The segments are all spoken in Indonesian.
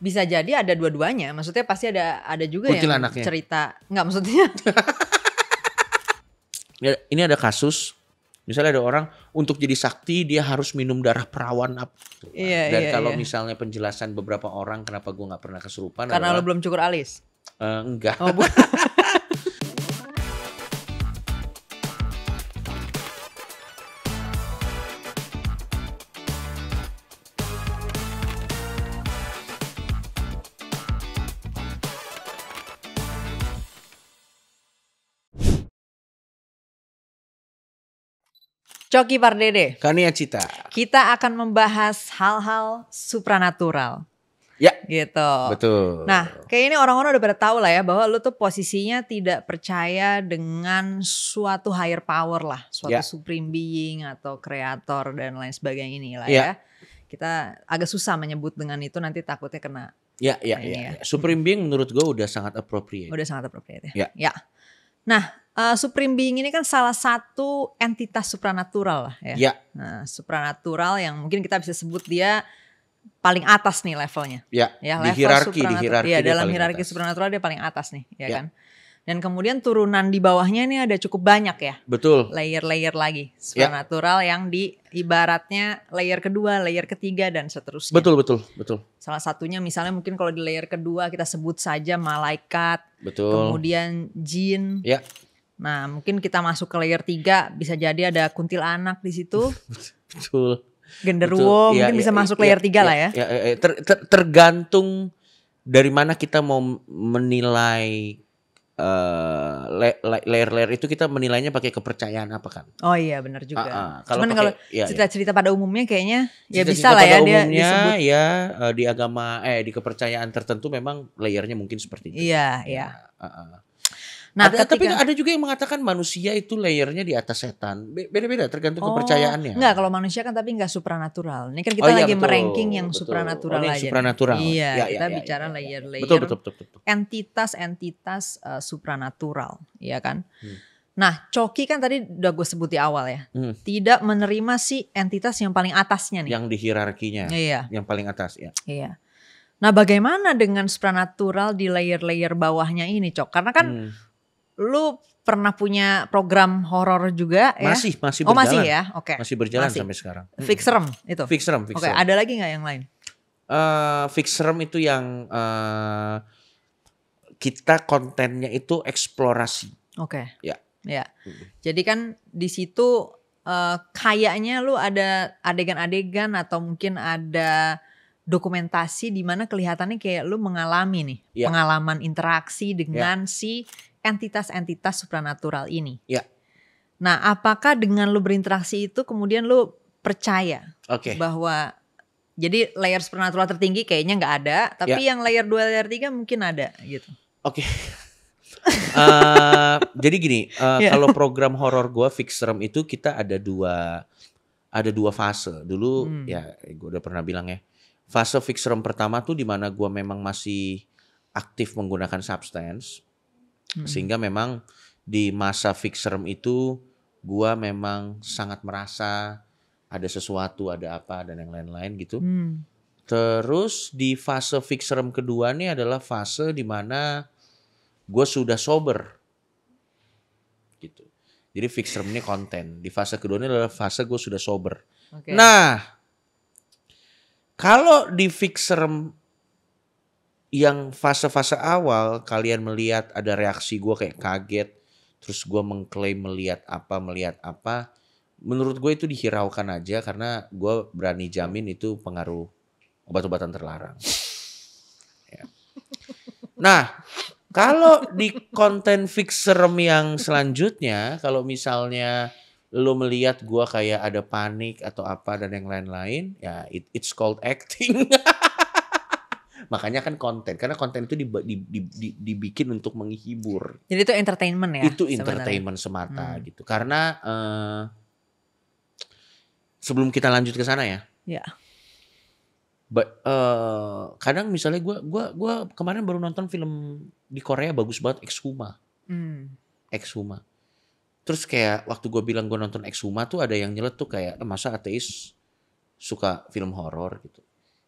bisa jadi ada dua-duanya. Maksudnya pasti ada ada juga Kucil yang anaknya. cerita. nggak maksudnya. Ya, ini ada kasus misalnya ada orang untuk jadi sakti dia harus minum darah perawan apa. Iya, Dan iya, kalau iya. misalnya penjelasan beberapa orang kenapa gua nggak pernah kesurupan Karena lo belum cukur alis. Uh, enggak. Oh, Coki Pardede. Kania Cita. Kita akan membahas hal-hal supranatural. Ya. Gitu. Betul. Nah, kayak ini orang-orang udah pada tahu lah ya bahwa lu tuh posisinya tidak percaya dengan suatu higher power lah, suatu ya. supreme being atau kreator dan lain sebagainya lah ya. ya. Kita agak susah menyebut dengan itu nanti takutnya kena. Ya, ya, nah, ya, ya. ya. Supreme being menurut gue udah sangat appropriate. Udah sangat appropriate ya. Ya. ya. Nah, Uh, Supreme Being ini kan salah satu entitas supranatural lah ya. ya. Nah, supranatural yang mungkin kita bisa sebut dia paling atas nih levelnya. Ya, ya level di hierarki, di hierarki ya, dalam hierarki supranatural dia paling atas nih, ya, ya kan. Dan kemudian turunan di bawahnya ini ada cukup banyak ya. Betul. Layer-layer lagi ya. supranatural ya. yang di ibaratnya layer kedua, layer ketiga dan seterusnya. Betul, betul, betul. Salah satunya misalnya mungkin kalau di layer kedua kita sebut saja malaikat. Betul. Kemudian jin. Ya. Nah, mungkin kita masuk ke layer 3 bisa jadi ada kuntil anak di situ. Betul. Genderuwo Betul. mungkin ya, bisa ya, masuk ya, layer 3 ya, lah ya. ya, ya ter, ter, tergantung dari mana kita mau menilai eh, layer layer-layer itu kita menilainya pakai kepercayaan apa kan? Oh iya benar juga. Uh, uh, kalau Cuman kalau ya, cerita-cerita ya. pada umumnya kayaknya ya cerita ya bisa lah ya umumnya, disebut ya uh, di agama eh di kepercayaan tertentu memang layernya mungkin seperti itu. Iya, ya, iya. Uh, uh. Nah, ketika, tapi ada juga yang mengatakan manusia itu layernya di atas setan. Beda-beda tergantung oh, kepercayaannya. Enggak, kalau manusia kan tapi enggak supranatural. Ini kan kita oh, iya, lagi betul, meranking yang betul. supranatural oh, aja. Supranatural. Iya, ya, ya kita ya, ya bicara layer-layer. Ya, ya. Betul, betul, betul, betul. Entitas-entitas uh, supranatural, ya kan? Hmm. Nah, Coki kan tadi udah gue sebut di awal ya. Hmm. Tidak menerima si entitas yang paling atasnya nih. Yang di hierarkinya. Iya. Yang paling atas ya. Iya. Nah, bagaimana dengan supranatural di layer-layer bawahnya ini, Cok? Karena kan hmm lu pernah punya program horor juga ya? Masih, masih berjalan. Oh, masih ya? Oke. Okay. Masih berjalan masih. sampai sekarang. fixerem itu. fixerem fixerem. Oke, okay, ada lagi nggak yang lain? Uh, eh, fixerem itu yang uh, kita kontennya itu eksplorasi. Oke. Okay. Ya. Ya. Jadi kan di situ uh, kayaknya lu ada adegan-adegan atau mungkin ada dokumentasi di mana kelihatannya kayak lu mengalami nih ya. pengalaman interaksi dengan ya. si entitas-entitas supranatural ini. Ya. Nah, apakah dengan lu berinteraksi itu kemudian lu percaya okay. bahwa jadi layer supranatural tertinggi kayaknya nggak ada, tapi ya. yang layer dua, layer 3 mungkin ada gitu. Oke. Okay. uh, eh, jadi gini, uh, ya. kalau program horor gua fix serem itu kita ada dua ada dua fase. Dulu hmm. ya gua udah pernah bilang ya. Fase fix pertama tuh dimana gua memang masih aktif menggunakan substance Hmm. Sehingga memang di masa fixerem itu gua memang sangat merasa ada sesuatu, ada apa dan yang lain-lain gitu. Hmm. Terus di fase fixerem kedua ini adalah fase dimana mana gue sudah sober. Gitu. Jadi fixerem ini konten. Di fase kedua ini adalah fase gue sudah sober. Okay. Nah, kalau di fixerem yang fase-fase awal kalian melihat ada reaksi gue kayak kaget terus gue mengklaim melihat apa melihat apa menurut gue itu dihiraukan aja karena gue berani jamin itu pengaruh obat-obatan terlarang ya. nah kalau di konten fixerem yang selanjutnya kalau misalnya lo melihat gue kayak ada panik atau apa dan yang lain-lain ya it, it's called acting Makanya kan konten karena konten itu dib, dib, dib, dib, dibikin untuk menghibur. Jadi itu entertainment ya. Itu entertainment sebenarnya. semata hmm. gitu. Karena uh, sebelum kita lanjut ke sana ya. Ya. But, uh, eh, kadang misalnya gue gua gua kemarin baru nonton film di Korea bagus banget Exhuma. Hmm. Exhuma. Terus kayak waktu gue bilang gue nonton Exhuma tuh ada yang nyeletuk kayak masa ateis suka film horor gitu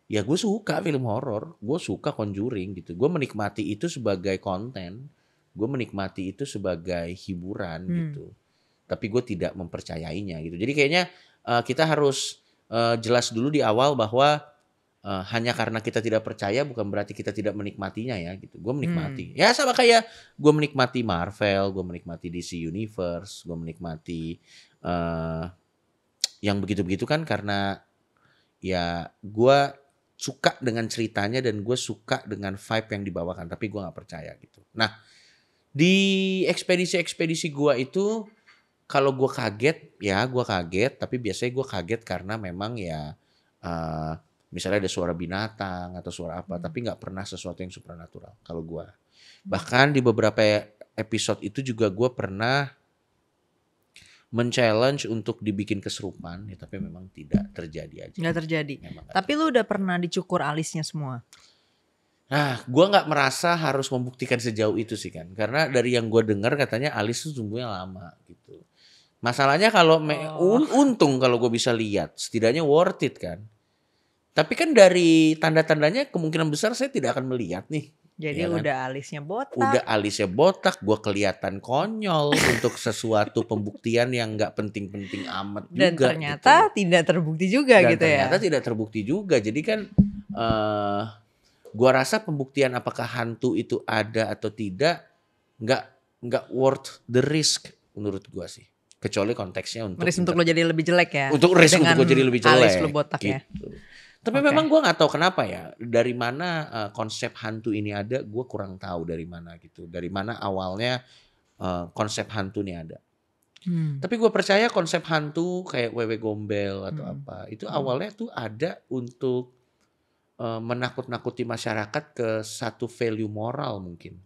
ya gue suka film horor, gue suka Conjuring gitu. Gue menikmati itu sebagai konten, gue menikmati itu sebagai hiburan hmm. gitu. Tapi gue tidak mempercayainya gitu. Jadi kayaknya uh, kita harus uh, jelas dulu di awal bahwa uh, hanya karena kita tidak percaya bukan berarti kita tidak menikmatinya ya gitu. Gue menikmati. Hmm. Ya sama kayak gue menikmati Marvel, gue menikmati DC Universe, gue menikmati uh, yang begitu-begitu kan karena ya gue suka dengan ceritanya dan gue suka dengan vibe yang dibawakan tapi gue nggak percaya gitu nah di ekspedisi-ekspedisi gue itu kalau gue kaget ya gue kaget tapi biasanya gue kaget karena memang ya uh, misalnya ada suara binatang atau suara apa hmm. tapi nggak pernah sesuatu yang supranatural kalau gue hmm. bahkan di beberapa e-, episode itu juga gue pernah men-challenge untuk dibikin keserupan ya tapi memang tidak terjadi aja. Nggak terjadi. Memang tapi lu udah pernah dicukur alisnya semua? Nah, gua nggak merasa harus membuktikan sejauh itu sih kan, karena dari yang gua dengar katanya alis tuh tumbuhnya lama gitu. Masalahnya kalau oh. untung kalau gua bisa lihat, setidaknya worth it kan. Tapi kan dari tanda-tandanya kemungkinan besar saya tidak akan melihat nih jadi ya kan? udah alisnya botak. Udah alisnya botak, gue kelihatan konyol untuk sesuatu pembuktian yang nggak penting-penting amat juga. Dan gitu ternyata gitu. tidak terbukti juga Dan gitu ternyata ya. Ternyata tidak terbukti juga. Jadi kan uh, eh, gue rasa pembuktian apakah hantu itu ada atau tidak nggak nggak worth the risk menurut gue sih. Kecuali konteksnya untuk risk untuk lo jadi lebih jelek ya. Untuk risk untuk lo jadi lebih jelek. Alis lo botak ya. gitu. ya. Tapi okay. memang gue nggak tahu kenapa ya dari mana uh, konsep hantu ini ada, gue kurang tahu dari mana gitu, dari mana awalnya uh, konsep hantu ini ada. Hmm. Tapi gue percaya konsep hantu kayak wewe gombel atau hmm. apa itu hmm. awalnya tuh ada untuk uh, menakut-nakuti masyarakat ke satu value moral mungkin.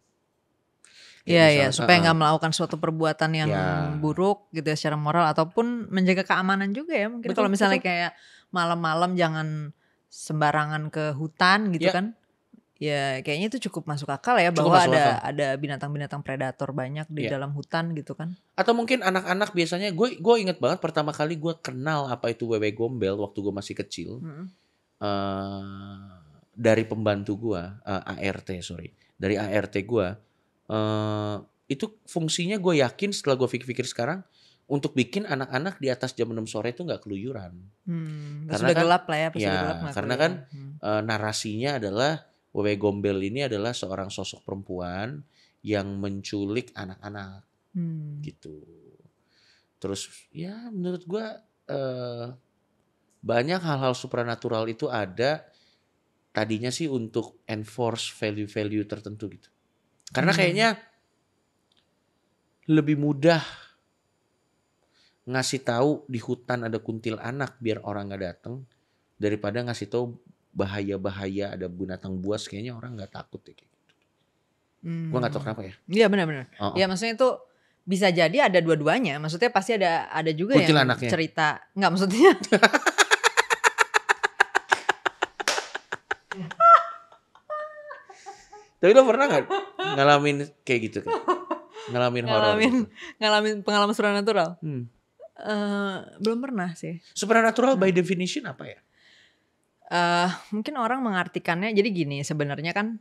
Iya iya supaya nggak uh, melakukan suatu perbuatan yang ya. buruk gitu ya secara moral ataupun menjaga keamanan juga ya mungkin kalau misalnya betul. kayak malam-malam jangan sembarangan ke hutan gitu yeah. kan ya kayaknya itu cukup masuk akal ya cukup bahwa ada akal. ada binatang-binatang predator banyak di yeah. dalam hutan gitu kan atau mungkin anak-anak biasanya gue gue inget banget pertama kali gue kenal apa itu wewe gombel waktu gue masih kecil mm -hmm. uh, dari pembantu gue uh, ART sorry dari ART gue uh, itu fungsinya gue yakin setelah gue pikir-pikir sekarang untuk bikin anak-anak di atas jam 6 sore itu nggak keluyuran. Hmm, karena sudah kan, gelap lah ya, pas ya gelap karena kan hmm. e, narasinya adalah Wewe Gombel ini adalah seorang sosok perempuan yang menculik anak-anak. Hmm. Gitu. Terus ya menurut gue e, eh, banyak hal-hal supranatural itu ada tadinya sih untuk enforce value-value tertentu gitu. Karena hmm. kayaknya lebih mudah ngasih tahu di hutan ada kuntil anak biar orang nggak datang daripada ngasih tahu bahaya-bahaya ada binatang buas kayaknya orang nggak takut ya gitu. Hmm. Gua nggak tahu kenapa ya. Iya benar-benar. Oh, oh. Ya maksudnya itu bisa jadi ada dua-duanya. Maksudnya pasti ada ada juga kuntil yang anaknya. cerita nggak maksudnya. Tapi lo pernah gak ngalamin kayak gitu? Kan? Ngalamin, horor. Gitu. Ngalamin pengalaman supernatural. Hmm. Eh, belum pernah sih. Supernatural hmm. by definition apa ya? Uh, mungkin orang mengartikannya jadi gini sebenarnya kan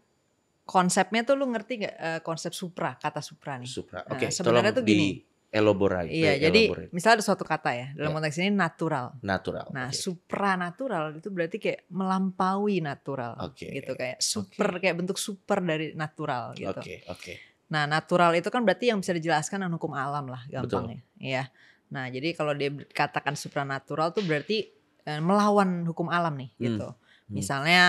konsepnya tuh lu ngerti gak uh, eh, konsep supra kata supra nih. Supra. Nah, oke. Okay, nah, sebenarnya tuh gini. Elaborasi. Iya, elaborate. jadi misalnya ada suatu kata ya dalam yeah. konteks ini natural. Natural. Nah, okay. natural itu berarti kayak melampaui natural, okay. gitu kayak super okay. kayak bentuk super dari natural gitu. Oke, okay. oke. Okay. Nah, natural itu kan berarti yang bisa dijelaskan dengan hukum alam lah gampangnya, Betul. ya. Iya. Nah, jadi kalau dia katakan supranatural tuh berarti eh, melawan hukum alam nih hmm. gitu. Hmm. gitu. Misalnya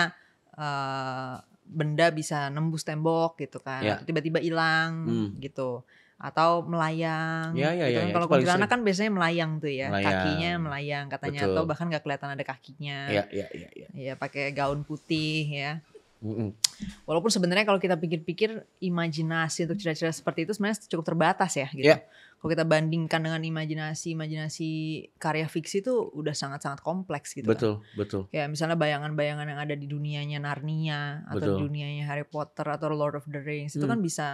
eh, benda bisa nembus tembok gitu kan, ya. tiba-tiba hilang hmm. gitu. Atau melayang. Ya, ya, gitu ya, kan. ya, kalau kuntilanak kan biasanya melayang tuh ya, melayang. kakinya melayang katanya Betul. atau bahkan gak kelihatan ada kakinya. Ya, ya, ya, iya, iya, iya, iya. Ya, pakai gaun putih ya. Walaupun sebenarnya kalau kita pikir-pikir imajinasi untuk cerita-cerita seperti itu sebenarnya cukup terbatas ya gitu. Yeah. Kalau kita bandingkan dengan imajinasi imajinasi karya fiksi itu udah sangat-sangat kompleks gitu. Betul, kan. betul. Ya misalnya bayangan-bayangan yang ada di dunianya Narnia atau betul. dunianya Harry Potter atau Lord of the Rings itu mm. kan bisa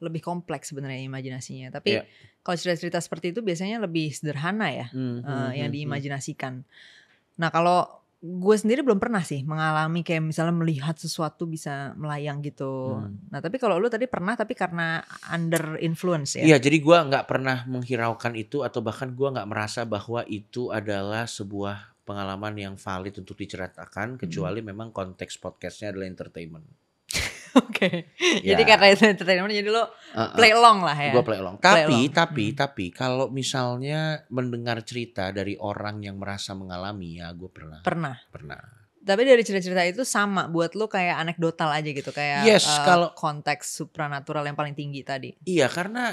lebih kompleks sebenarnya imajinasinya. Tapi yeah. kalau cerita-cerita seperti itu biasanya lebih sederhana ya -hmm. uh, yang mm, diimajinasikan. Nah kalau gue sendiri belum pernah sih mengalami kayak misalnya melihat sesuatu bisa melayang gitu. Hmm. Nah tapi kalau lu tadi pernah tapi karena under influence ya? Iya jadi gue nggak pernah menghiraukan itu atau bahkan gue nggak merasa bahwa itu adalah sebuah pengalaman yang valid untuk diceritakan hmm. kecuali hmm. memang konteks podcastnya adalah entertainment. Oke. Okay. Ya. Jadi karena itu entertainment jadi lo uh -uh. play long lah ya. Gue play long. Tapi play long. tapi hmm. tapi kalau misalnya mendengar cerita dari orang yang merasa mengalami ya gue pernah. Pernah. Pernah. Tapi dari cerita-cerita itu sama buat lo kayak anekdotal aja gitu kayak yes, uh, kalau konteks supranatural yang paling tinggi tadi. Iya karena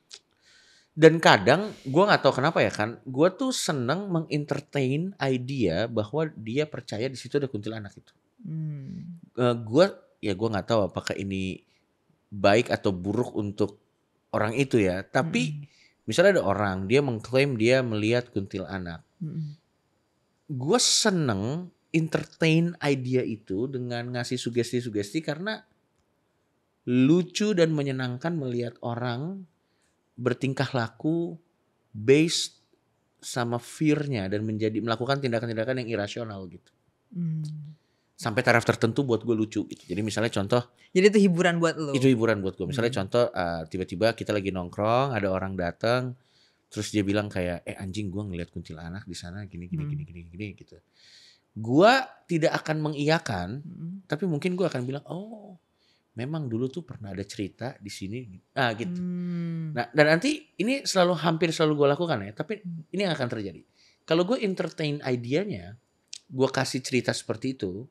dan kadang gue nggak tahu kenapa ya kan gue tuh seneng mengentertain idea bahwa dia percaya di situ ada kuntilanak itu. Hmm. Eh, gue ya gue nggak tahu apakah ini baik atau buruk untuk orang itu ya. Tapi hmm. misalnya ada orang dia mengklaim dia melihat anak Hmm. Gue seneng entertain idea itu dengan ngasih sugesti-sugesti karena lucu dan menyenangkan melihat orang bertingkah laku based sama fearnya dan menjadi melakukan tindakan-tindakan yang irasional gitu. Hmm sampai taraf tertentu buat gue lucu gitu. Jadi misalnya contoh Jadi itu hiburan buat lo. Itu hiburan buat gue. Misalnya hmm. contoh uh, tiba-tiba kita lagi nongkrong, ada orang datang terus dia bilang kayak eh anjing gue ngeliat anak di sana gini gini hmm. gini gini gini gitu. Gue tidak akan mengiyakan, hmm. tapi mungkin gue akan bilang oh memang dulu tuh pernah ada cerita di sini gitu. ah gitu. Hmm. Nah, dan nanti ini selalu hampir selalu gue lakukan ya, tapi hmm. ini yang akan terjadi. Kalau gue entertain idenya, gue kasih cerita seperti itu,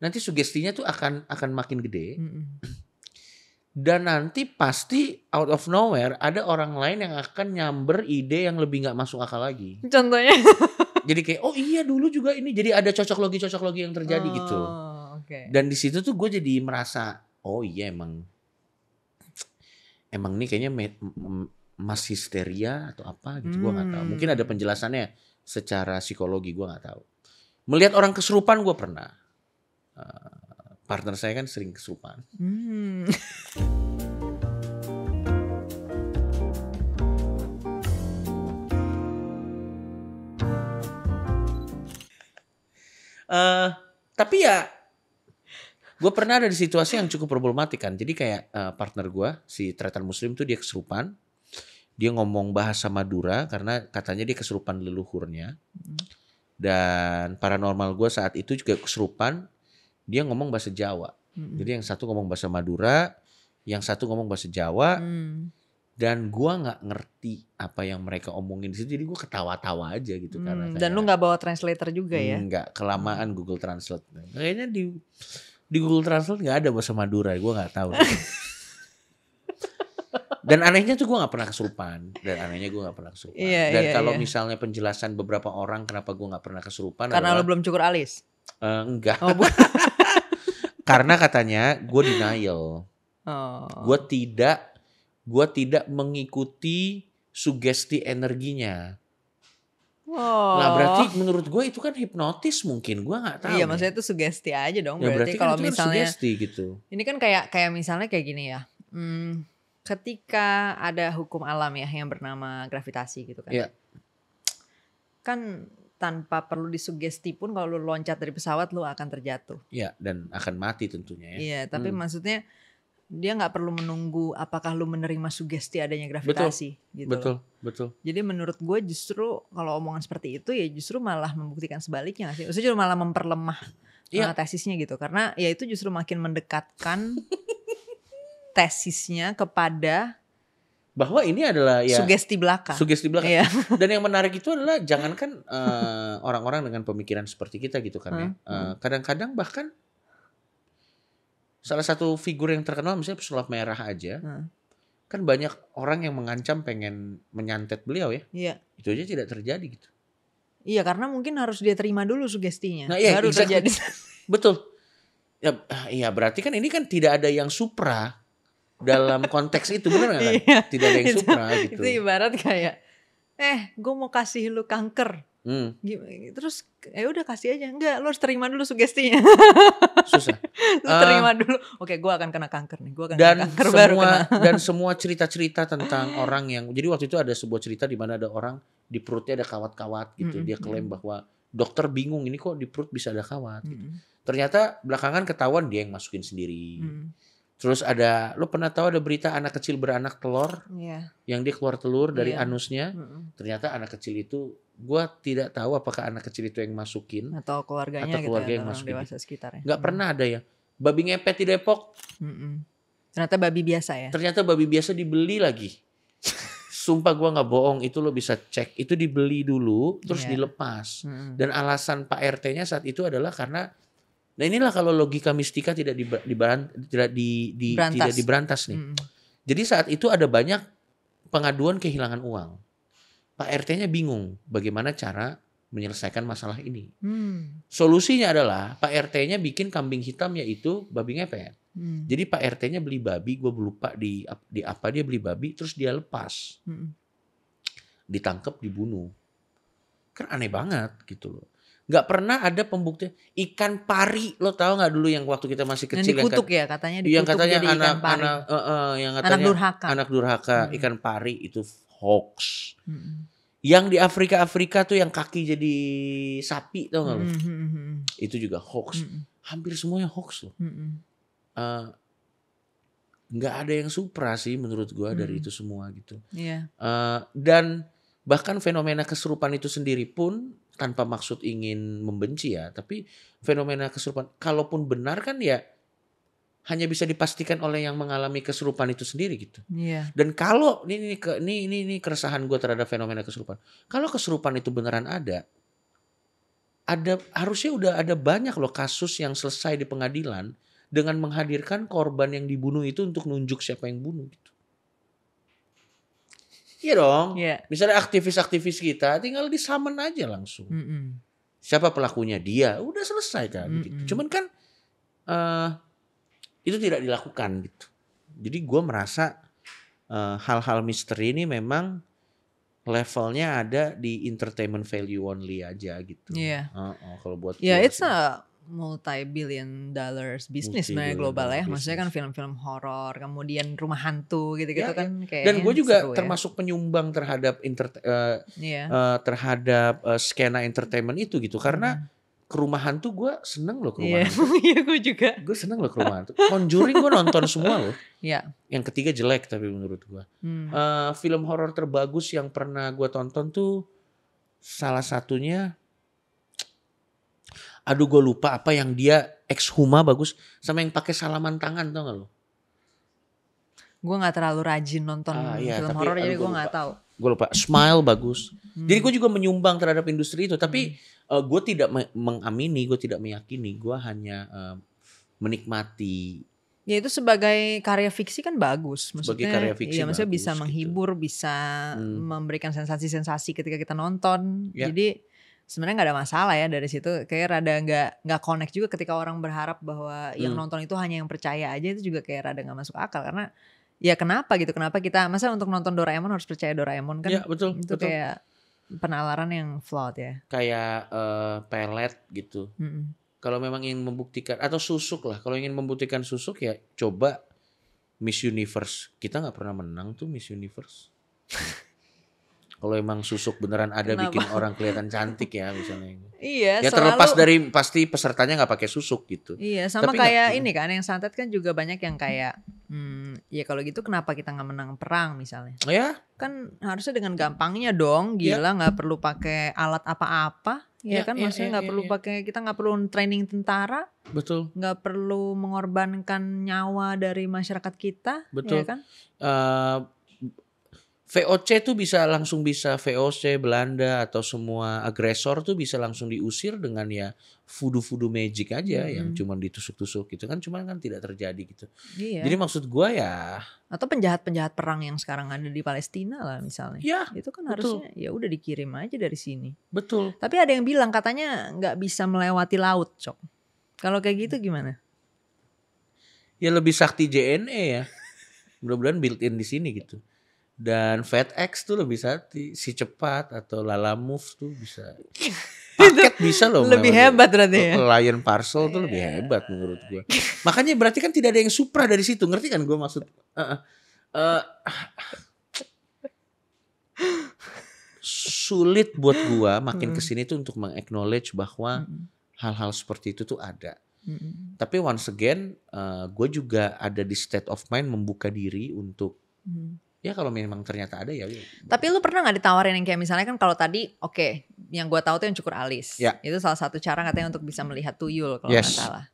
nanti sugestinya tuh akan akan makin gede. Dan nanti pasti out of nowhere ada orang lain yang akan nyamber ide yang lebih nggak masuk akal lagi. Contohnya. jadi kayak oh iya dulu juga ini jadi ada cocok logi cocok logi yang terjadi oh, gitu. Okay. Dan di situ tuh gue jadi merasa oh iya emang emang nih kayaknya mas histeria atau apa gitu hmm. gue nggak tahu. Mungkin hmm. ada penjelasannya secara psikologi gue nggak tahu. Melihat orang keserupan gue pernah Eh, partner saya kan sering kesurupan. Hmm. uh, tapi ya gue pernah ada di situasi yang cukup problematik kan jadi kayak uh, partner gue si tretan muslim tuh dia kesurupan dia ngomong bahasa Madura karena katanya dia kesurupan leluhurnya hmm. dan paranormal gue saat itu juga kesurupan dia ngomong bahasa Jawa. Hmm. Jadi yang satu ngomong bahasa Madura, yang satu ngomong bahasa Jawa. Hmm. Dan gua nggak ngerti apa yang mereka omongin di situ, jadi gua ketawa-tawa aja gitu hmm, karena dan lu nggak bawa translator juga ya? Nggak, kelamaan hmm. Google Translate. Kayaknya di di Google Translate nggak ada bahasa Madura, gua nggak tahu. dan anehnya tuh gue gak pernah kesurupan dan anehnya gue gak pernah kesurupan Iya, dan iya, kalau iya. misalnya penjelasan beberapa orang kenapa gue gak pernah kesurupan karena adalah, lo belum cukur alis uh, eh, enggak oh, Karena katanya gue denial. Oh. Gue tidak gue tidak mengikuti sugesti energinya. Oh. Nah berarti menurut gue itu kan hipnotis mungkin gue nggak tahu. Iya maksudnya itu sugesti aja dong. Ya, berarti, kan kalau kan misalnya sugesti gitu. Ini kan kayak kayak misalnya kayak gini ya. Hmm, ketika ada hukum alam ya yang bernama gravitasi gitu kan. Iya. Kan tanpa perlu disugesti pun kalau lu loncat dari pesawat lu akan terjatuh. Iya dan akan mati tentunya ya. Iya tapi hmm. maksudnya dia nggak perlu menunggu apakah lu menerima sugesti adanya gravitasi betul, gitu. Betul betul. Jadi menurut gue justru kalau omongan seperti itu ya justru malah membuktikan sebaliknya gak sih. Justru malah memperlemah ya. tesisnya gitu karena ya itu justru makin mendekatkan tesisnya kepada bahwa ini adalah ya sugesti belaka. Sugesti belaka. Iya. Dan yang menarik itu adalah jangankan eh, orang-orang uh, dengan pemikiran seperti kita gitu kan ya. hmm. ya. Hmm. kadang eh, kadang-kadang bahkan salah satu figur yang terkenal misalnya pesulap merah aja. Hmm. Kan banyak orang yang mengancam pengen menyantet beliau ya. Iya. Itu aja tidak terjadi gitu. Iya, karena mungkin harus dia terima dulu sugestinya. Nah, iya, baru exactly. terjadi. Betul. Ya, iya berarti kan ini kan tidak ada yang supra dalam konteks itu benar nggak iya. Tidak ada yang supra gitu. Itu ibarat kayak eh gue mau kasih lu kanker. Hmm. Terus eh udah kasih aja. Enggak, lu harus terima dulu sugestinya. Susah. lu terima uh, dulu. Oke, gue akan kena kanker nih. Gua akan dan kena kanker semua, baru kena. dan semua cerita-cerita tentang orang yang jadi waktu itu ada sebuah cerita di mana ada orang di perutnya ada kawat-kawat gitu. -hmm. Dia klaim bahwa dokter bingung ini kok di perut bisa ada kawat -hmm. gitu. Ternyata belakangan ketahuan dia yang masukin sendiri. -hmm Terus ada, lo pernah tahu ada berita anak kecil beranak telur, yeah. yang dia keluar telur dari yeah. anusnya. mm hmm Ternyata anak kecil itu, gue tidak tahu apakah anak kecil itu yang masukin atau keluarganya, atau gitu ya, keluarga gitu, yang atau masukin. Dewasa sekitarnya. Gak mm. pernah ada ya. Babi ngepet di Depok. Mm-mm. Ternyata babi biasa ya. Ternyata babi biasa dibeli lagi. Sumpah gue nggak bohong, itu lo bisa cek. Itu dibeli dulu, terus yeah. dilepas. Mm-mm. Dan alasan Pak RT-nya saat itu adalah karena Nah inilah kalau logika mistika tidak di, di, tidak di, di tidak diberantas nih. Hmm. Jadi saat itu ada banyak pengaduan kehilangan uang. Pak RT-nya bingung bagaimana cara menyelesaikan masalah ini. Hmm. Solusinya adalah Pak RT-nya bikin kambing hitam yaitu babi ngepet. Hmm. Jadi Pak RT-nya beli babi, gue lupa di di apa dia beli babi, terus dia lepas, hmm. ditangkep, dibunuh. Kan aneh banget gitu loh nggak pernah ada pembuktian ikan pari lo tau nggak dulu yang waktu kita masih kecil yang dikutuk ya katanya dikutuk yang katanya jadi anak ikan pari. anak uh, uh, yang katanya anak durhaka anak durhaka hmm. ikan pari itu hoax hmm. yang di Afrika Afrika tuh yang kaki jadi sapi tau nggak hmm, hmm, hmm, hmm. itu juga hoax hmm. hampir semuanya hoax loh hmm. uh, ada yang supra sih menurut gua hmm. dari itu semua gitu yeah. Iya. uh, dan bahkan fenomena kesurupan itu sendiri pun tanpa maksud ingin membenci ya, tapi fenomena kesurupan kalaupun benar kan ya hanya bisa dipastikan oleh yang mengalami kesurupan itu sendiri gitu. Iya. Dan kalau ini ini ini ini, ini keresahan gue terhadap fenomena kesurupan. Kalau kesurupan itu beneran ada, ada harusnya udah ada banyak loh kasus yang selesai di pengadilan dengan menghadirkan korban yang dibunuh itu untuk nunjuk siapa yang bunuh gitu. Iya dong. Yeah. Misalnya aktivis-aktivis kita tinggal di disamen aja langsung. Mm -mm. Siapa pelakunya? Dia. Udah selesai kan. Mm -mm. Gitu. Cuman kan uh, itu tidak dilakukan gitu. Jadi gue merasa eh, hal-hal uh, misteri ini memang levelnya ada di entertainment value only aja gitu. Iya. Yeah. Uh -uh, kalau buat. Ya, yeah, it's a multi-billion dollars bisnis sebenarnya global ya. Business. Maksudnya kan film-film horor, kemudian rumah hantu gitu-gitu ya, kan ya. kayak Dan gue juga seru, ya. termasuk ya. penyumbang terhadap inter uh, eh, yeah. Iya. uh, terhadap uh, skena entertainment itu gitu karena hmm ke rumah hantu gue seneng loh ke rumah yeah. hantu. Iya gue juga. Gue seneng loh ke rumah hantu. Conjuring gue nonton semua loh. Iya. Yeah. Yang ketiga jelek tapi menurut gue. Hmm. Uh, film horor terbagus yang pernah gue tonton tuh salah satunya aduh gue lupa apa yang dia ex huma bagus sama yang pakai salaman tangan tau gak lo? Gue nggak terlalu rajin nonton ah, iya, film iya, horor jadi gue nggak tahu. Gue lupa. Smile bagus. Hmm. Jadi gue juga menyumbang terhadap industri itu tapi hmm. uh, eh, gue tidak mengamini, gue tidak meyakini, gue hanya uh, menikmati. Ya itu sebagai karya fiksi kan bagus, maksudnya. Sebagai karya fiksi. Iya, maksudnya bagus, bisa gitu. menghibur, gitu. bisa hmm. memberikan sensasi-sensasi ketika kita nonton. Ya. Jadi sebenarnya nggak ada masalah ya dari situ kayak rada nggak nggak connect juga ketika orang berharap bahwa hmm. yang nonton itu hanya yang percaya aja itu juga kayak rada nggak masuk akal karena ya kenapa gitu kenapa kita masa untuk nonton Doraemon harus percaya Doraemon kan ya, betul, itu betul. kayak penalaran yang flawed ya kayak uh, pelet gitu hmm. kalau memang ingin membuktikan atau susuk lah kalau ingin membuktikan susuk ya coba Miss Universe kita nggak pernah menang tuh Miss Universe kalau emang susuk beneran ada Kenapa? bikin orang kelihatan cantik ya misalnya. Iya. Ya selalu, terlepas dari pasti pesertanya nggak pakai susuk gitu. Iya sama Tapi kayak gak, hmm. ini kan yang santet kan juga banyak yang kayak hmm, ya kalau gitu kenapa kita nggak menang perang misalnya? Ya. Kan harusnya dengan gampangnya dong, iya. gila nggak ya. perlu pakai alat apa-apa. Ya, ya kan ya, maksudnya iya, nggak ya, ya, perlu ya. pakai kita nggak perlu training tentara. Betul. Nggak perlu mengorbankan nyawa dari masyarakat kita. Ya Betul. Ya kan? Uh, VOC tuh bisa langsung bisa VOC Belanda atau semua agresor tuh bisa langsung diusir dengan ya fudu-fudu magic aja hmm. yang cuman ditusuk-tusuk gitu kan cuman kan tidak terjadi gitu. Iya. Jadi maksud gua ya atau penjahat-penjahat perang yang sekarang ada di Palestina lah misalnya. Ya, itu kan betul. harusnya ya udah dikirim aja dari sini. Betul. Tapi ada yang bilang katanya nggak bisa melewati laut, Cok. Kalau kayak gitu gimana? Ya lebih sakti JNE ya. Mudah-mudahan built in di sini gitu dan FedEx tuh lebih sati si cepat atau Lala Move tuh bisa paket bisa loh lebih hebat berarti ya Lion Parcel tuh lebih iya. hebat menurut gue makanya berarti kan tidak ada yang supra dari situ ngerti kan gue maksud uh, uh, sulit buat gue makin kesini tuh untuk mengaknowledge bahwa hal-hal seperti itu tuh ada Tapi once again, uh, eh, gue juga ada di state of mind membuka diri untuk ya kalau memang ternyata ada ya. Tapi lu pernah nggak ditawarin yang kayak misalnya kan kalau tadi oke okay, yang gue tahu tuh yang cukur alis. Ya. Itu salah satu cara katanya untuk bisa melihat tuyul kalau nggak yes. salah.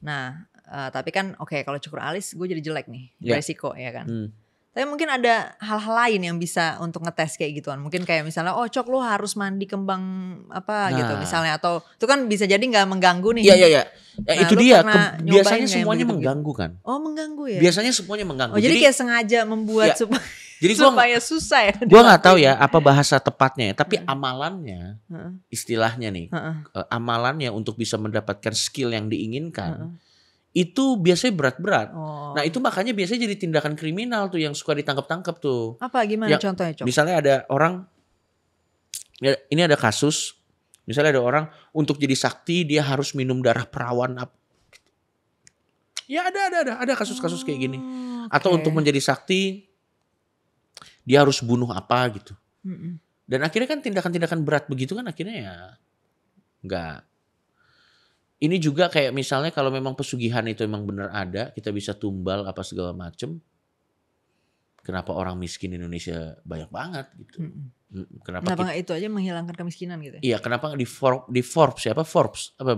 Nah uh, tapi kan oke okay, kalau cukur alis gue jadi jelek nih ya. resiko ya kan. Hmm. Tapi mungkin ada hal-hal lain yang bisa untuk ngetes kayak gituan. Mungkin kayak misalnya, oh cok lu harus mandi kembang apa gitu nah. gitu misalnya. Atau itu kan bisa jadi nggak mengganggu nih. Iya, iya, iya. Ya, nah, itu dia. biasanya semuanya mengganggu kan. Oh mengganggu ya? Biasanya semuanya mengganggu. Oh, jadi, jadi kayak sengaja membuat ya, supaya, jadi gua, supaya susah ya. Gue gak tahu ya apa bahasa tepatnya ya. Tapi hmm. amalannya, istilahnya nih. Hmm. Amalannya untuk bisa mendapatkan skill yang diinginkan. Hmm itu biasanya berat-berat. Oh. Nah itu makanya biasanya jadi tindakan kriminal tuh yang suka ditangkap-tangkap tuh. Apa gimana ya, contohnya? Cok? Misalnya ada orang, ya, ini ada kasus, misalnya ada orang untuk jadi sakti dia harus minum darah perawan apa? Ya ada ada ada ada kasus-kasus kayak gini. Okay. Oh, Atau untuk menjadi sakti dia harus bunuh apa gitu. Mm -mm. Dan akhirnya kan tindakan-tindakan berat begitu kan akhirnya ya nggak ini juga kayak misalnya kalau memang pesugihan itu memang benar ada, kita bisa tumbal apa segala macem. Kenapa orang miskin di Indonesia banyak banget gitu? Kenapa, kenapa kita, itu aja menghilangkan kemiskinan gitu? Ya? Iya, kenapa di, Forbes? di Forbes siapa Forbes apa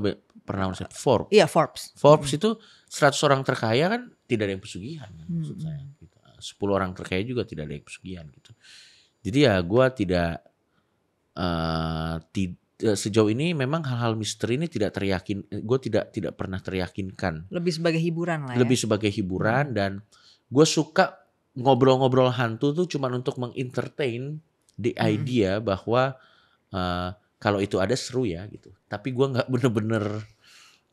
saya ah, Forbes? Iya Forbes. Forbes hmm. itu 100 orang terkaya kan tidak ada yang pesugihan kan, hmm. maksud saya. Gitu. 10 ah, orang terkaya juga tidak ada yang pesugihan gitu. Jadi ya gue tidak uh, Eh, sejauh ini memang hal-hal misteri ini tidak teryakin eh, gue tidak tidak pernah teryakinkan lebih sebagai hiburan lah ya lebih sebagai hiburan dan gue suka ngobrol-ngobrol hantu tuh cuman untuk mengentertain the hmm. idea hmm. bahwa uh, kalau itu ada seru ya gitu tapi gue nggak bener-bener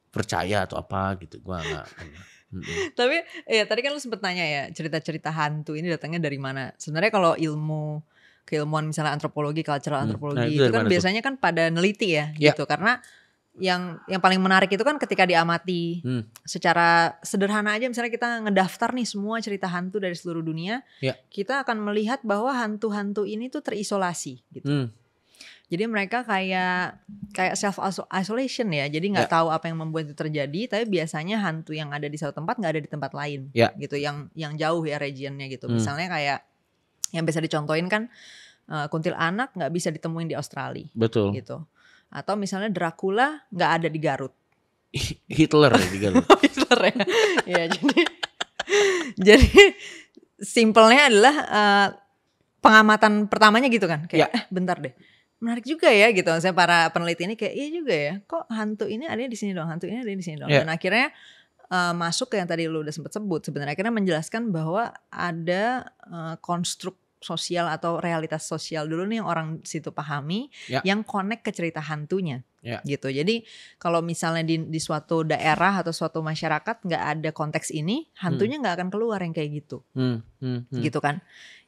percaya atau apa gitu gue nggak Tapi ya tadi kan lu sempet nanya ya cerita-cerita hantu ini datangnya dari mana? Sebenarnya kalau ilmu keilmuan misalnya antropologi, cultural hmm. antropologi nah, itu, itu kan biasanya kan pada neliti ya ya. gitu karena yang yang paling menarik itu kan ketika diamati hmm. secara sederhana aja misalnya kita ngedaftar nih semua cerita hantu dari seluruh dunia ya. kita akan melihat bahwa hantu-hantu ini tuh terisolasi gitu hmm. jadi mereka kayak kayak self isolation ya jadi nggak ya. tahu apa yang membuat itu terjadi tapi biasanya hantu yang ada di satu tempat nggak ada di tempat lain ya. gitu yang yang jauh ya regionnya gitu hmm. misalnya kayak yang bisa dicontohin kan uh, eh, kuntil anak nggak bisa ditemuin di Australia betul gitu atau misalnya Dracula nggak ada di Garut Hitler ya di Garut Hitler ya ya jadi jadi simpelnya adalah uh, pengamatan pertamanya gitu kan kayak ya. eh, bentar deh menarik juga ya gitu saya para peneliti ini kayak iya juga ya kok hantu ini ada di sini dong hantu ini ada di sini dong ya. dan akhirnya eh, masuk ke yang tadi lu udah sempat sebut sebenarnya akhirnya menjelaskan bahwa ada uh, konstruk sosial atau realitas sosial dulu nih yang orang situ pahami ya. yang connect ke cerita hantunya ya. gitu jadi kalau misalnya di, di suatu daerah atau suatu masyarakat nggak ada konteks ini hantunya hmm. nggak hmm. akan keluar yang kayak gitu hmm. Hmm. Hmm. gitu kan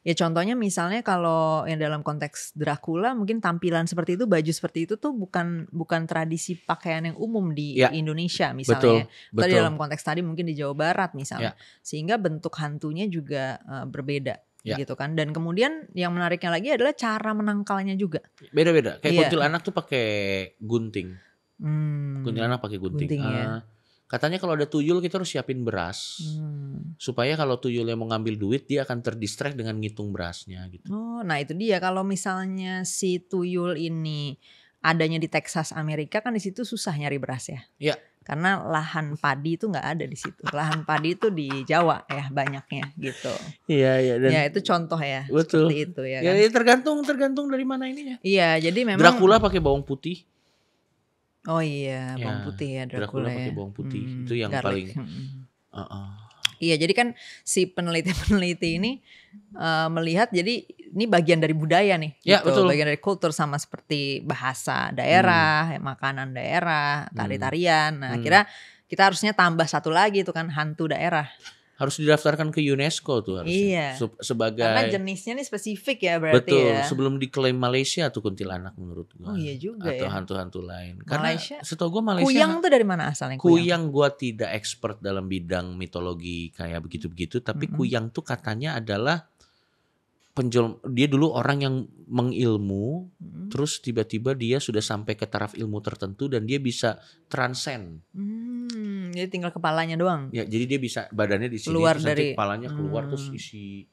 ya contohnya misalnya kalau yang dalam konteks Dracula mungkin tampilan seperti itu baju seperti itu tuh bukan bukan tradisi pakaian yang umum di ya. Indonesia misalnya ya. betul, dalam konteks tadi mungkin di Jawa Barat misalnya ya. sehingga bentuk hantunya juga uh, berbeda yeah. gitu kan. Dan kemudian yang menariknya lagi adalah cara menangkalnya juga. Beda-beda. Kayak yeah. anak tuh pakai gunting. Hmm. anak pakai gunting. gunting uh, ya. Ah, katanya kalau ada tuyul kita gitu harus siapin beras hmm. supaya kalau tuyulnya mau ngambil duit dia akan terdistract dengan ngitung berasnya gitu. Oh, nah itu dia kalau misalnya si tuyul ini adanya di Texas Amerika kan di situ susah nyari beras ya. Iya karena lahan padi itu nggak ada di situ. Lahan padi itu di Jawa ya banyaknya gitu. Iya iya. Dan ya itu contoh ya. Betul. Seperti itu ya, ya. Kan? Ya tergantung tergantung dari mana ininya. Iya jadi memang. Dracula pakai bawang putih. Oh iya, iya bawang putih ya Dracula. Dracula ya. pakai bawang putih hmm, itu yang garlic. paling. Uh -uh Iya, jadi kan si peneliti-peneliti ini uh, melihat jadi ini bagian dari budaya nih, ya, gitu. betul. bagian dari kultur sama seperti bahasa daerah, hmm. makanan daerah, tari-tarian. Nah, hmm. kira kita harusnya tambah satu lagi itu kan hantu daerah harus didaftarkan ke UNESCO tuh harusnya iya. sebagai karena jenisnya nih spesifik ya berarti betul ya. sebelum diklaim Malaysia tuh kuntilanak menurut gua oh iya juga atau hantu ya. hantu-hantu lain karena Malaysia setahu gua Malaysia kuyang tuh dari mana asalnya kuyang, kuyang gua tidak expert dalam bidang mitologi kayak begitu-begitu tapi mm -hmm. kuyang tuh katanya adalah penjel dia dulu orang yang mengilmu hmm. terus tiba-tiba dia sudah sampai ke taraf ilmu tertentu dan dia bisa transcend hmm. Jadi tinggal kepalanya doang. Ya, jadi dia bisa badannya di sini keluar terus dari kepalanya keluar hmm. terus isi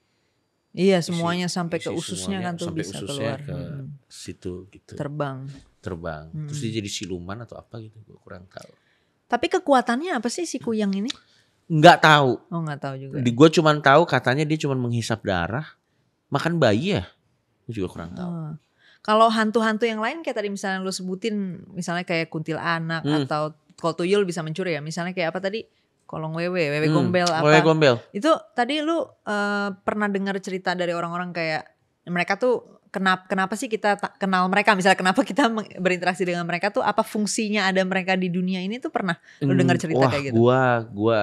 Iya, semuanya isi, sampai isi ke ususnya kan semuanya, kan tuh sampai bisa keluar. ke hmm. situ gitu. Terbang. Terbang. Hmm. Terus dia jadi siluman atau apa gitu, gue kurang tahu. Tapi kekuatannya apa sih si kuyang ini? Enggak tahu. Oh, nggak tahu juga. Di gue cuman tahu katanya dia cuman menghisap darah, makan bayi ya. Gue juga kurang tahu. Oh. Kalau hantu-hantu yang lain kayak tadi misalnya lu sebutin misalnya kayak kuntil anak hmm. atau kalau tuyul bisa mencuri ya. Misalnya kayak apa tadi? Kolong wewe, wewe hmm, gombel apa? Wewe gombel. Itu tadi lu uh, pernah dengar cerita dari orang-orang kayak mereka tuh kenapa kenapa sih kita kenal mereka? Misalnya kenapa kita berinteraksi dengan mereka tuh apa fungsinya ada mereka di dunia ini tuh pernah lu hmm, dengar cerita wah, kayak gitu? Gua gua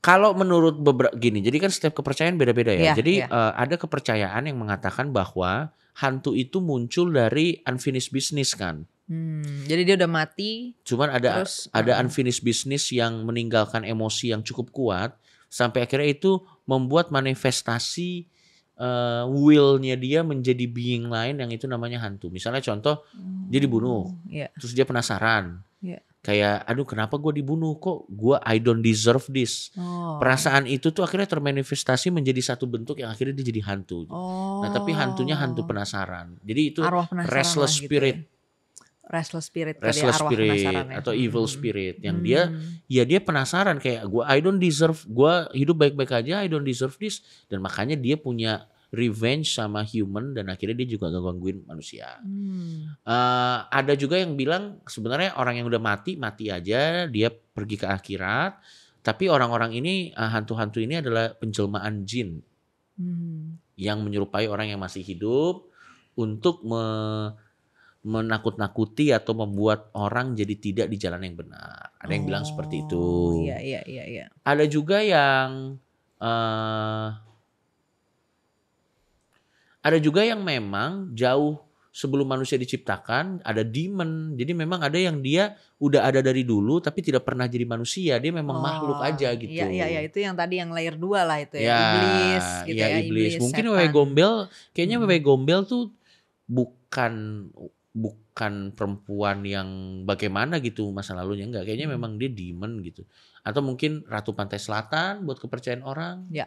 kalau menurut beberapa gini, jadi kan setiap kepercayaan beda-beda ya. Yeah, jadi yeah. Iya. Uh, ada kepercayaan yang mengatakan bahwa hantu itu muncul dari unfinished business kan. Hmm, jadi dia udah mati. Cuman ada terus, ada ah. unfinished business yang meninggalkan emosi yang cukup kuat sampai akhirnya itu membuat manifestasi uh, willnya dia menjadi being lain yang itu namanya hantu. Misalnya contoh hmm, dia dibunuh, yeah. terus dia penasaran. Yeah. Kayak aduh kenapa gue dibunuh kok gue I don't deserve this. Oh. Perasaan itu tuh akhirnya termanifestasi menjadi satu bentuk yang akhirnya dia jadi hantu. Oh. Nah tapi oh. hantunya hantu penasaran. Jadi itu restless gitu spirit. Gitu ya? restless spirit ya, restless arwah spirit ya. atau evil hmm. spirit hmm. yang dia hmm. ya dia penasaran kayak gue I don't deserve gue hidup baik-baik aja I don't deserve this dan makanya dia punya revenge sama human dan akhirnya dia juga gangguin manusia. Hmm. Uh, ada juga yang bilang sebenarnya orang yang udah mati mati aja dia pergi ke akhirat. Tapi orang-orang ini eh, hantu-hantu uh, ini adalah penjelmaan jin hmm. yang menyerupai orang yang masih hidup untuk me menakut-nakuti atau membuat orang jadi tidak di jalan yang benar. Ada yang oh, bilang seperti itu. Oh, iya iya iya iya. Ada juga yang uh, ada juga yang memang jauh sebelum manusia diciptakan ada demon. Jadi memang ada yang dia udah ada dari dulu tapi tidak pernah jadi manusia. Dia memang oh, makhluk aja iya, gitu. Iya iya iya itu yang tadi yang layer dua lah itu ya, ya iblis gitu ya. ya iblis. iblis. Mungkin Wewe Gombel kayaknya hmm. Wewe Gombel tuh bukan bukan perempuan yang bagaimana gitu masa lalunya enggak kayaknya hmm. memang dia demon gitu atau mungkin ratu pantai selatan buat kepercayaan orang ya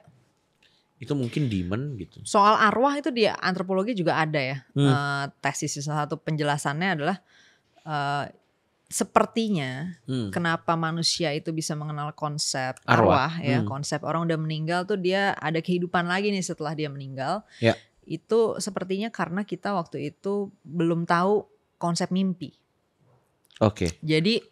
itu mungkin demon gitu soal arwah itu di antropologi juga ada ya hmm. uh, tesis salah satu penjelasannya adalah uh, sepertinya hmm. kenapa manusia itu bisa mengenal konsep arwah, arwah ya hmm. konsep orang udah meninggal tuh dia ada kehidupan lagi nih setelah dia meninggal ya itu sepertinya karena kita waktu itu belum tahu konsep mimpi. Oke. Okay. Jadi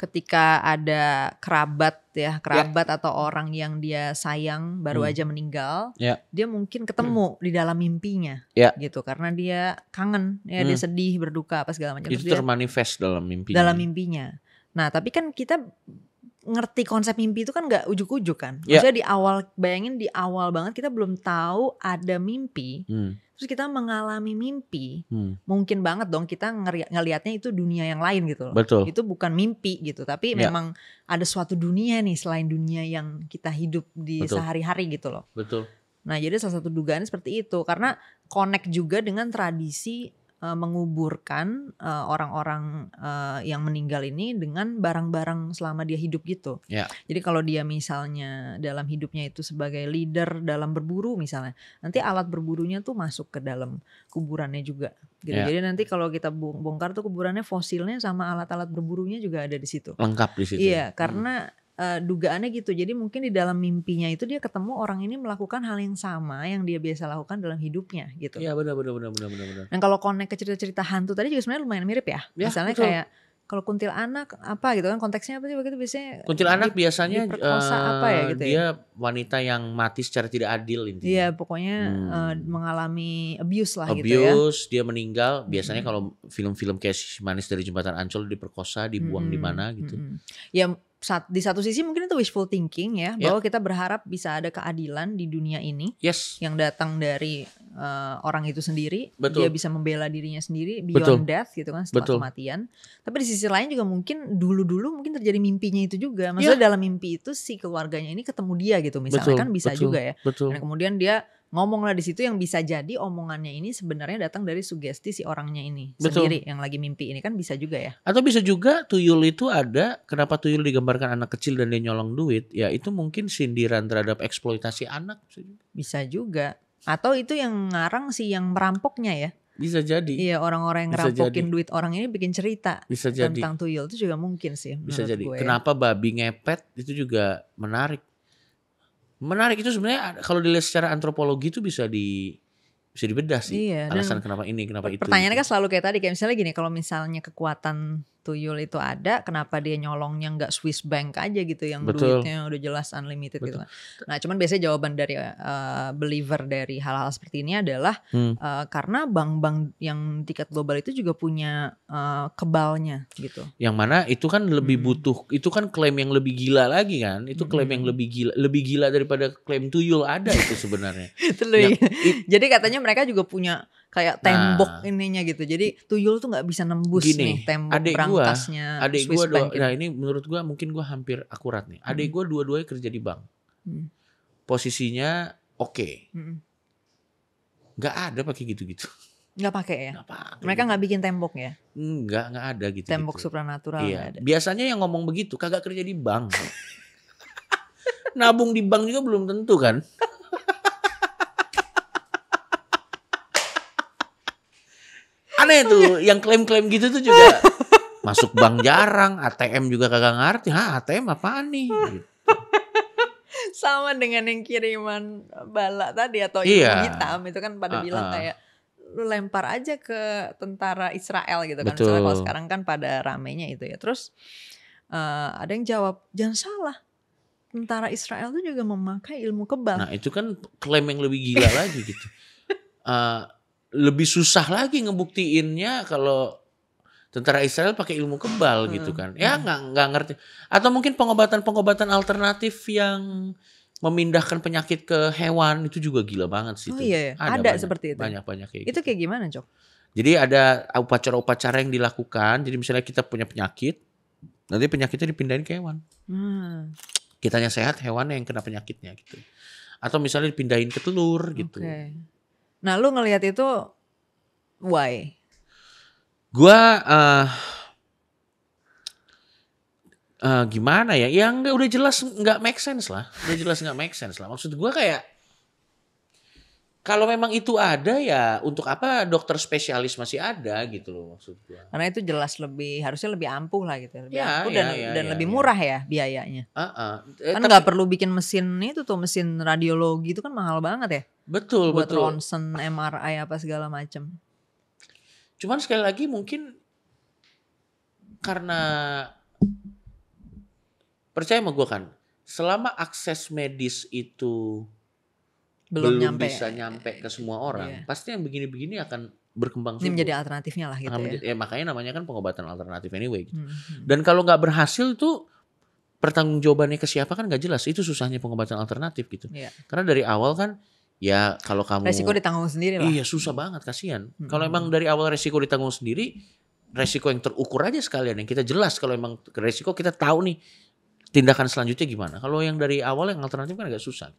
ketika ada kerabat ya, ya. kerabat yeah. atau orang yang dia sayang baru hmm. aja meninggal yeah. dia mungkin ketemu hmm. di dalam mimpinya yeah. gitu karena dia kangen ya hmm. dia sedih berduka apa segala macam itu termanifest dalam mimpi. dalam mimpinya nah tapi kan kita ngerti konsep mimpi itu kan gak ujuk-ujuk kan. Yeah. di awal bayangin di awal banget kita belum tahu ada mimpi. Hmm. Terus kita mengalami mimpi, hmm. mungkin banget dong kita ngelihatnya itu dunia yang lain gitu loh. Betul. Itu bukan mimpi gitu, tapi yeah. memang ada suatu dunia nih selain dunia yang kita hidup di sehari-hari gitu loh. Betul. Nah, jadi salah satu dugaan seperti itu karena connect juga dengan tradisi uh, menguburkan eh, orang-orang uh, yang meninggal ini dengan barang-barang selama dia hidup gitu. Yeah. Jadi kalau dia misalnya dalam hidupnya itu sebagai leader dalam berburu misalnya, nanti alat berburunya tuh masuk ke dalam kuburannya juga. Gitu. Yeah. Jadi nanti kalau kita bongkar tuh kuburannya fosilnya sama alat-alat berburunya juga ada di situ. Lengkap di situ. Iya, hmm. karena hmm uh, dugaannya gitu. Jadi mungkin di dalam mimpinya itu dia ketemu orang ini melakukan hal yang sama yang dia biasa lakukan dalam hidupnya gitu. Iya benar benar benar benar benar. Dan nah, kalau konek ke cerita-cerita hantu tadi juga sebenarnya lumayan mirip ya. ya Misalnya betul. kayak kalau kuntil anak apa gitu kan konteksnya apa sih begitu biasanya eh, kuntil anak biasanya uh, apa ya gitu ya? dia ya? wanita yang mati secara tidak adil intinya iya pokoknya hmm. uh, mengalami abuse lah abuse, gitu ya abuse dia meninggal hmm. biasanya hmm. kalau film-film kayak manis dari jembatan ancol diperkosa dibuang hmm. di mana gitu hmm. hmm. ya di satu sisi mungkin itu wishful thinking ya yeah. bahwa kita berharap bisa ada keadilan di dunia ini yes. yang datang dari uh, orang itu sendiri Betul. dia bisa membela dirinya sendiri beyond Betul. death gitu kan setelah Betul. kematian tapi di sisi lain juga mungkin dulu-dulu mungkin terjadi mimpinya itu juga ya. maksudnya yeah. dalam mimpi itu si keluarganya ini ketemu dia gitu misalnya Betul. kan bisa Betul. juga ya Betul. dan kemudian dia ngomonglah di situ yang bisa jadi omongannya ini sebenarnya datang dari sugesti si orangnya ini Betul. sendiri yang lagi mimpi ini kan bisa juga ya. Atau bisa juga tuyul itu ada kenapa tuyul digambarkan anak kecil dan dia nyolong duit ya itu mungkin sindiran terhadap eksploitasi anak bisa juga. Atau itu yang ngarang sih yang merampoknya ya. Bisa jadi. Iya orang-orang yang rampokin duit orang ini bikin cerita Bisa jadi. tentang tuyul itu juga mungkin sih. Bisa jadi. Gue. Ya. Kenapa babi ngepet itu juga menarik menarik itu sebenarnya kalau dilihat secara antropologi itu bisa di bisa dibedah sih iya, alasan kenapa ini kenapa itu pertanyaannya kan gitu. selalu kayak tadi kayak misalnya gini kalau misalnya kekuatan tuyul itu ada, kenapa dia nyolongnya nggak Swiss bank aja gitu yang Betul. duitnya udah jelas unlimited gitu Betul. gitu. Nah, cuman biasanya jawaban dari uh, believer dari hal-hal seperti ini adalah hmm. uh, karena bank-bank yang tiket global itu juga punya uh, kebalnya gitu. Yang mana itu kan lebih hmm. butuh, itu kan klaim yang lebih gila lagi kan? Itu klaim hmm. yang lebih gila, lebih gila daripada klaim tuyul ada itu sebenarnya. itu Jadi katanya mereka juga punya kayak tembok nah, ininya gitu. Jadi tuyul tuh nggak bisa nembus gini, nih tembok adik berangkasnya. Gua, adik gue dua, nah, gitu. nah ini menurut gua mungkin gua hampir akurat nih. Adik hmm. gua dua-duanya kerja di bank. Hmm. Posisinya oke. Okay. Hmm. ada pakai gitu-gitu. Nggak pakai ya? Gak pake Mereka nggak gitu. bikin tembok ya? Nggak, nggak ada gitu. Tembok gitu. supranatural. Iya. Ada. Biasanya yang ngomong begitu kagak kerja di bank. Nabung di bank juga belum tentu kan. aneh tuh yang klaim-klaim gitu tuh juga masuk bank jarang, ATM juga kagak ngerti. ha ATM apa nih? Gitu. Sama dengan yang kiriman bala tadi atau iya. hitam itu kan pada uh, uh. bilang kayak lu lempar aja ke tentara Israel gitu kan. Betul. kalau sekarang kan pada ramenya itu ya. Terus uh, ada yang jawab, "Jangan salah. Tentara Israel itu juga memakai ilmu kebal." Nah, itu kan klaim yang lebih gila lagi gitu. Uh, lebih susah lagi ngebuktiinnya kalau tentara Israel pakai ilmu kebal hmm. gitu kan. Ya hmm. nggak hmm. nggak ngerti. Atau mungkin pengobatan-pengobatan alternatif yang memindahkan penyakit ke hewan itu juga gila banget sih. Oh itu. Iya, iya, ada, ada banyak, seperti itu. Banyak banyak kayak Itu gitu. kayak gimana, Cok? Jadi ada upacara-upacara yang dilakukan. Jadi misalnya kita punya penyakit, nanti penyakitnya dipindahin ke hewan. Hmm. Kitanya sehat, hewan yang kena penyakitnya gitu. Atau misalnya dipindahin ke telur gitu. Okay. Nah lu ngelihat itu why? Gua uh, uh, gimana ya? Ya nggak udah jelas nggak make sense lah. Udah jelas nggak make sense lah. Maksud gua kayak kalau memang itu ada ya untuk apa dokter spesialis masih ada gitu loh maksud gua. Karena itu jelas lebih harusnya lebih ampuh lah gitu, ya. lebih ya, ampuh ya, dan ya, dan ya, lebih ya. murah ya biayanya. Uh, uh. Eh, kan nggak perlu bikin mesin itu tuh mesin radiologi itu kan mahal banget ya. Betul, buat betul. ronsen, MRI apa segala macam. Cuman sekali lagi mungkin karena percaya sama gue kan, selama akses medis itu belum, belum nyampe, bisa nyampe ke semua orang, iya. pasti yang begini-begini akan berkembang ini menjadi alternatifnya lah gitu ya. menjadi, ya. ya makanya namanya kan pengobatan alternatif anyway hmm, dan kalau nggak berhasil tuh pertanggungjawabannya ke siapa kan nggak jelas itu susahnya pengobatan alternatif gitu yeah. karena dari awal kan ya kalau kamu resiko ditanggung sendiri lah. Iya susah banget kasihan. Hmm. Kalau emang dari awal resiko ditanggung sendiri, resiko yang terukur aja sekalian yang kita jelas kalau emang resiko kita tahu nih tindakan selanjutnya gimana. Kalau yang dari awal yang alternatif kan agak susah.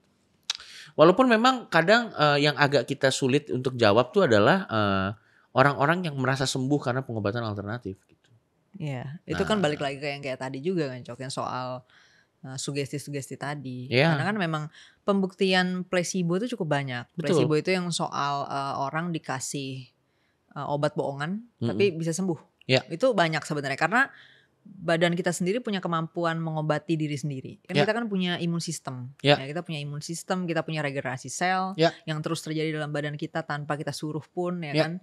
Walaupun memang kadang uh, yang agak kita sulit untuk jawab tuh adalah orang eh, orang-orang yang merasa sembuh karena pengobatan alternatif gitu. Iya, itu kan nah, kan balik lagi ke yang kayak tadi juga kan, Cok, yang soal Eh, sugesti-sugesti tadi. Yeah. Karena kan memang pembuktian placebo itu cukup banyak. Betul. Placebo itu yang soal uh, orang dikasih uh, obat bohongan mm -hmm. tapi bisa sembuh. Yeah. Itu banyak sebenarnya karena badan kita sendiri punya kemampuan mengobati diri sendiri. Kan yeah. kita kan punya imun sistem. Yeah. Ya, kita punya imun sistem, kita punya regenerasi sel yeah. yang terus terjadi dalam badan kita tanpa kita suruh pun ya yeah. kan.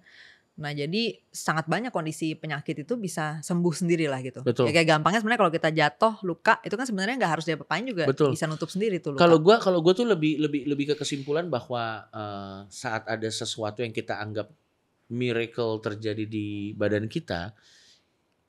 Nah jadi sangat banyak kondisi penyakit itu bisa sembuh sendiri lah gitu. Betul. Ya, kayak gampangnya sebenarnya kalau kita jatuh luka itu kan sebenarnya nggak harus diapa-apain juga Betul. bisa nutup sendiri tuh Kalau gue kalau gue tuh lebih lebih lebih ke kesimpulan bahwa uh, saat ada sesuatu yang kita anggap miracle terjadi di badan kita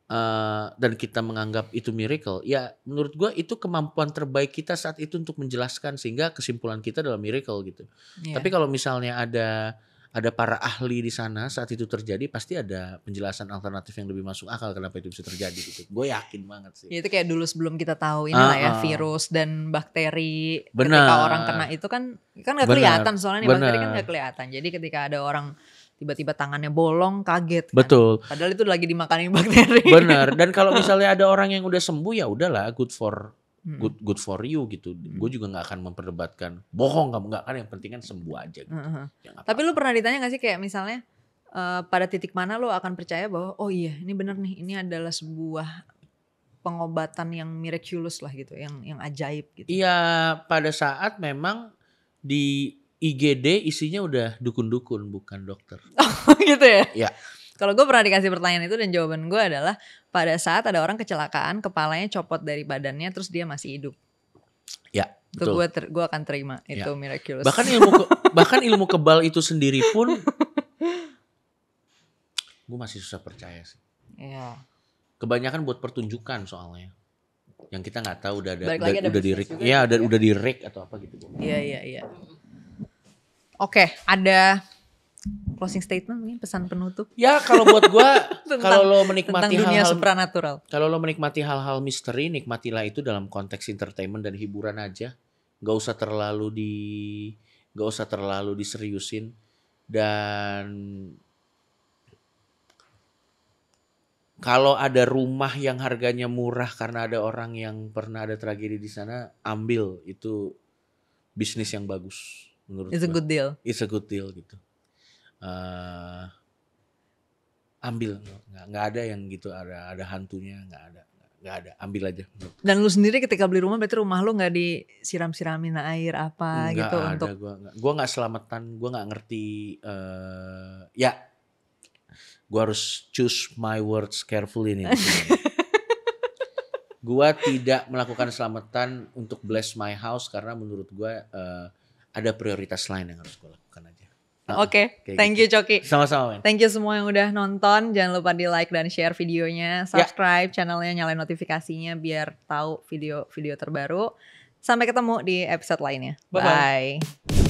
uh, dan kita menganggap itu miracle, ya menurut gue itu kemampuan terbaik kita saat itu untuk menjelaskan sehingga kesimpulan kita adalah miracle gitu. Yeah. Tapi kalau misalnya ada ada para ahli di sana saat itu terjadi pasti ada penjelasan alternatif yang lebih masuk akal kenapa itu bisa terjadi gitu. Gue yakin banget sih. Ya, itu kayak dulu sebelum kita tahu ini lah ya virus dan bakteri bener. ketika orang kena itu kan kan nggak kelihatan soalnya nih bener. bakteri kan nggak kelihatan. Jadi ketika ada orang tiba-tiba tangannya bolong kaget kan? betul padahal itu lagi dimakanin bakteri bener dan kalau misalnya ada orang yang udah sembuh ya udahlah good for good good for you gitu gue juga nggak akan memperdebatkan bohong kamu nggak kan yang penting kan sembuh aja gitu uh-huh. ya, apa -apa. tapi lu pernah ditanya gak sih kayak misalnya uh, pada titik mana lu akan percaya bahwa oh iya ini bener nih ini adalah sebuah pengobatan yang miraculous lah gitu yang yang ajaib gitu iya pada saat memang di IGD isinya udah dukun-dukun bukan dokter oh gitu ya ya kalau gue pernah dikasih pertanyaan itu dan jawaban gue adalah pada saat ada orang kecelakaan kepalanya copot dari badannya terus dia masih hidup. Ya. Itu gue ter, gue akan terima ya. itu miraculous. Bahkan ilmu ke, bahkan ilmu kebal itu sendiri pun gue masih susah percaya sih. Iya. Kebanyakan buat pertunjukan soalnya. Yang kita nggak tahu udah ada, udah, ada udah di rig, ya, gitu ya, udah, udah di rig atau apa gitu. Iya iya iya. Oke, okay, ada closing statement mungkin pesan penutup ya kalau buat gue kalau lo menikmati tentang dunia hal -hal, supranatural kalau lo menikmati hal-hal misteri nikmatilah itu dalam konteks entertainment dan hiburan aja nggak usah terlalu di nggak usah terlalu diseriusin dan kalau ada rumah yang harganya murah karena ada orang yang pernah ada tragedi di sana ambil itu bisnis yang bagus menurut It's gue. a good deal. It's a good deal gitu uh, ambil nggak, nggak ada yang gitu ada ada hantunya nggak ada nggak ada ambil aja dan lu sendiri ketika beli rumah berarti rumah lu nggak disiram siramin air apa nggak gitu ada, untuk gua nggak gua nggak selamatan gua nggak ngerti uh, ya gua harus choose my words carefully nih gua tidak melakukan selamatan untuk bless my house karena menurut gua uh, ada prioritas lain yang harus gue lakukan aja Nah, Oke, okay. thank gitu. you Coki. Sama-sama. Thank you semua yang udah nonton. Jangan lupa di like dan share videonya, ya. subscribe yeah. channelnya, nyalain notifikasinya biar tahu video-video terbaru. Sampai ketemu di episode lainnya. Bye. -bye. Bye.